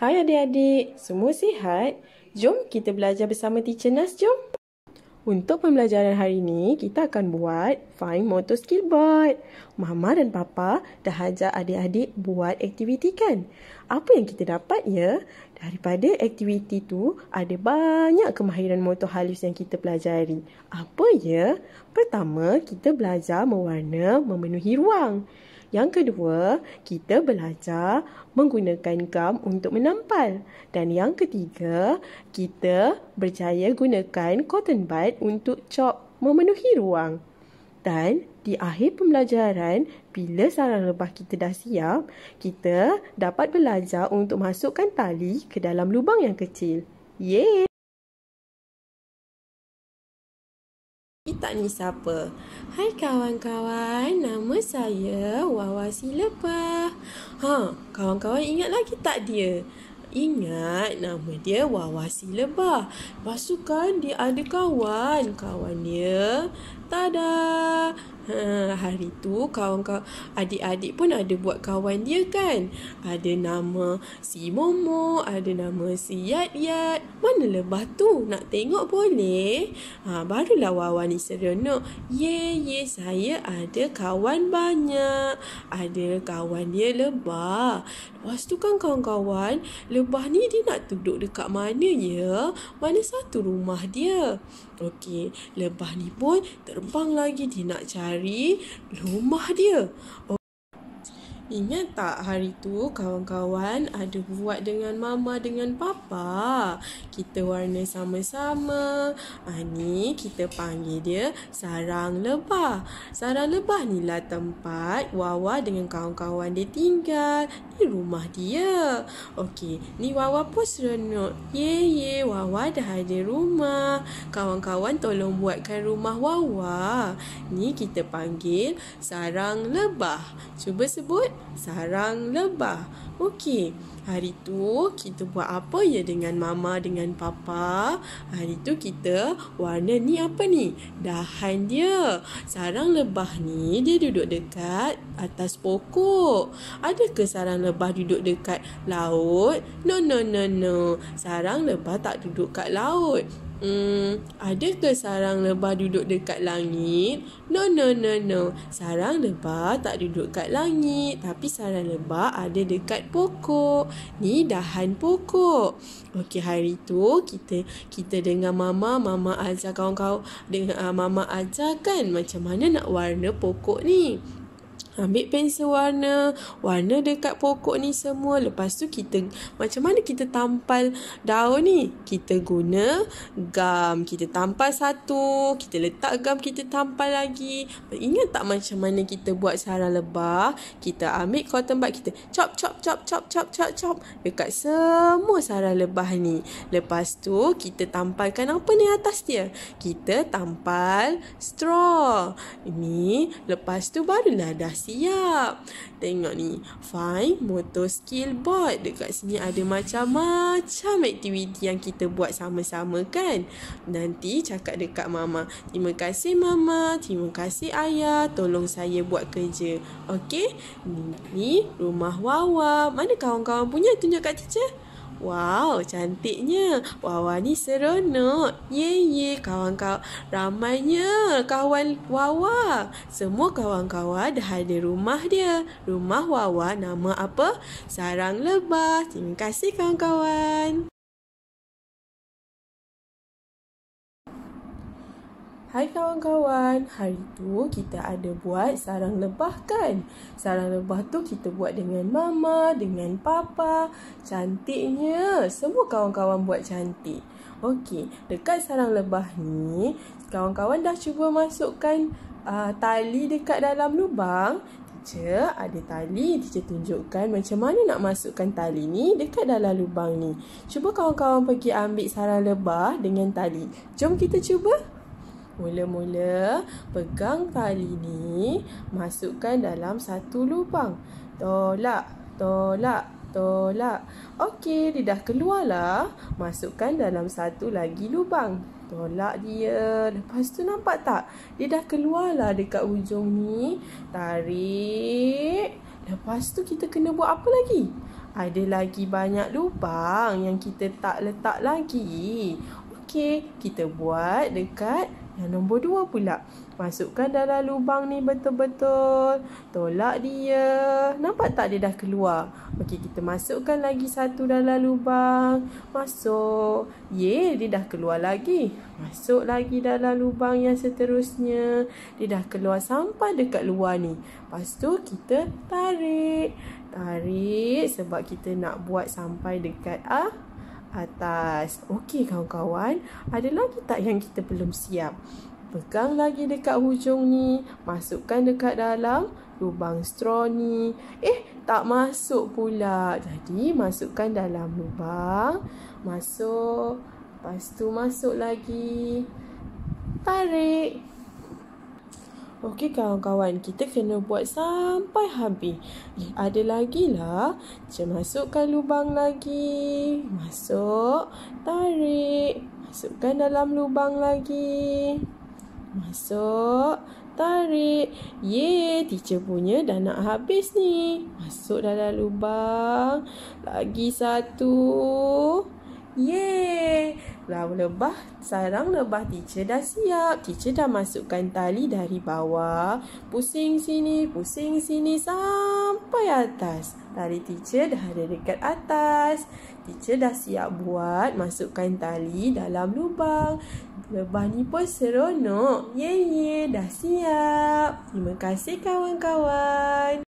Hai adik-adik, semua sihat? Jom kita belajar bersama Teacher Nas, jom! Untuk pembelajaran hari ini, kita akan buat Find Motor Skill Board. Mama dan Papa dah ajak adik-adik buat aktiviti kan? Apa yang kita dapat ya? Daripada aktiviti tu, ada banyak kemahiran motor halus yang kita pelajari. Apa ya? Pertama, kita belajar mewarna memenuhi ruang. Yang kedua, kita belajar menggunakan gam untuk menampal. Dan yang ketiga, kita berjaya gunakan cotton bud untuk cop memenuhi ruang. Dan di akhir pembelajaran, bila sarang lebah kita dah siap, kita dapat belajar untuk masukkan tali ke dalam lubang yang kecil. Yeay! Ni tak ni siapa? Hai kawan-kawan, nama saya Wawa Silepah. Ha, kawan-kawan ingat lagi tak dia? Ingat nama dia Wawa Silepah. Pasukan dia ada kawan, kawan dia. Tada! Ha, hari tu kawan-kawan adik-adik pun ada buat kawan dia kan. Ada nama si Momo, ada nama si Yat Yat. Mana lebah tu? Nak tengok boleh? Ha, barulah Wawa ni seronok. Ye, ye, saya ada kawan banyak. Ada kawan dia lebah. Lepas tu kan kawan-kawan, lebah ni dia nak duduk dekat mana ya? Mana satu rumah dia? Okey, lebah ni pun terbang lagi dia nak cari dari rumah dia. Ingat tak hari tu kawan-kawan ada buat dengan mama dengan papa? Kita warna sama-sama. Ha, ni kita panggil dia sarang lebah. Sarang lebah ni lah tempat Wawa dengan kawan-kawan dia tinggal. Di rumah dia. Okey, ni Wawa pun seronok. Ye ye, Wawa dah ada rumah. Kawan-kawan tolong buatkan rumah Wawa. Ni kita panggil sarang lebah. Cuba sebut sarang lebah. Okey, hari tu kita buat apa ya dengan mama dengan papa? Hari tu kita warna ni apa ni? Dahan dia. Sarang lebah ni dia duduk dekat atas pokok. Ada ke sarang lebah duduk dekat laut? No no no no. Sarang lebah tak duduk kat laut. Hmm, ada ke sarang lebah duduk dekat langit? No, no, no, no. Sarang lebah tak duduk dekat langit, tapi sarang lebah ada dekat pokok. Ni dahan pokok. Okey, hari tu kita kita dengan mama, mama ajar kau-kau dengan uh, ah, mama ajar kan macam mana nak warna pokok ni ambil pensel warna, warna dekat pokok ni semua. Lepas tu kita macam mana kita tampal daun ni? Kita guna gam. Kita tampal satu, kita letak gam kita tampal lagi. Ingat tak macam mana kita buat sara lebah? Kita ambil cotton bud kita chop chop chop chop chop chop chop dekat semua sara lebah ni. Lepas tu kita tampalkan apa ni atas dia? Kita tampal straw. Ini lepas tu barulah dah siap. Tengok ni, find motor skill board. Dekat sini ada macam-macam aktiviti yang kita buat sama-sama kan. Nanti cakap dekat mama, terima kasih mama, terima kasih ayah, tolong saya buat kerja. Okey, ni, rumah Wawa. Mana kawan-kawan punya tunjuk kat teacher? Wow, cantiknya. Wawa ni seronok. Ye ye, kawan-kawan ramainya kawan Wawa. Semua kawan-kawan dah ada rumah dia. Rumah Wawa nama apa? Sarang lebah. Terima kasih kawan-kawan. Hai kawan-kawan, hari tu kita ada buat sarang lebah kan? Sarang lebah tu kita buat dengan mama, dengan papa. Cantiknya, semua kawan-kawan buat cantik. Okey, dekat sarang lebah ni, kawan-kawan dah cuba masukkan uh, tali dekat dalam lubang. Teacher, ada tali. Teacher tunjukkan macam mana nak masukkan tali ni dekat dalam lubang ni. Cuba kawan-kawan pergi ambil sarang lebah dengan tali. Jom kita cuba. Mula-mula pegang tali ni masukkan dalam satu lubang. Tolak, tolak, tolak. Okey, dia dah keluarlah. Masukkan dalam satu lagi lubang. Tolak dia. Lepas tu nampak tak? Dia dah keluarlah dekat ujung ni. Tarik. Lepas tu kita kena buat apa lagi? Ada lagi banyak lubang yang kita tak letak lagi okey, kita buat dekat yang nombor dua pula. Masukkan dalam lubang ni betul-betul. Tolak dia. Nampak tak dia dah keluar? Okey, kita masukkan lagi satu dalam lubang. Masuk. Yeah, dia dah keluar lagi. Masuk lagi dalam lubang yang seterusnya. Dia dah keluar sampai dekat luar ni. Lepas tu, kita tarik. Tarik sebab kita nak buat sampai dekat akhir. Ah? atas. Okey kawan-kawan, ada lagi tak yang kita belum siap? Pegang lagi dekat hujung ni, masukkan dekat dalam lubang straw ni. Eh, tak masuk pula. Jadi, masukkan dalam lubang. Masuk. Lepas tu masuk lagi. Tarik. Okey kawan-kawan, kita kena buat sampai habis. Eh, ada lagi lah. Cik masukkan lubang lagi. Masuk. Tarik. Masukkan dalam lubang lagi. Masuk. Tarik. Ye, teacher punya dah nak habis ni. Masuk dalam lubang. Lagi satu. Satu. Yeay! Lalu lebah, sarang lebah teacher dah siap. Teacher dah masukkan tali dari bawah. Pusing sini, pusing sini sampai atas. Tali teacher dah ada dekat atas. Teacher dah siap buat masukkan tali dalam lubang. Lebah ni pun seronok. Yeay, yeay, dah siap. Terima kasih kawan-kawan.